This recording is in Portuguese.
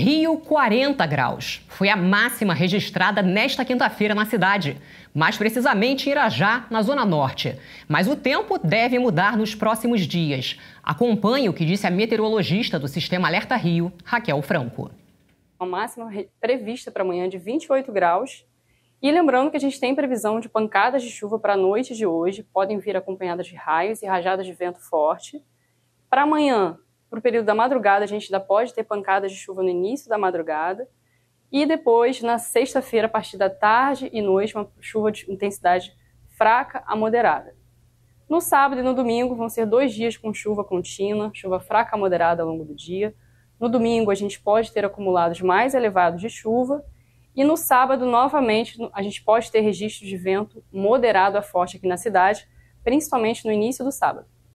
Rio, 40 graus. Foi a máxima registrada nesta quinta-feira na cidade, mais precisamente em Irajá, na Zona Norte. Mas o tempo deve mudar nos próximos dias. Acompanhe o que disse a meteorologista do Sistema Alerta Rio, Raquel Franco. A máxima prevista para amanhã de 28 graus. E lembrando que a gente tem previsão de pancadas de chuva para a noite de hoje, podem vir acompanhadas de raios e rajadas de vento forte. Para amanhã, para o período da madrugada, a gente ainda pode ter pancadas de chuva no início da madrugada. E depois, na sexta-feira, a partir da tarde e noite, uma chuva de intensidade fraca a moderada. No sábado e no domingo vão ser dois dias com chuva contínua, chuva fraca a moderada ao longo do dia. No domingo, a gente pode ter acumulados mais elevados de chuva. E no sábado, novamente, a gente pode ter registro de vento moderado a forte aqui na cidade, principalmente no início do sábado.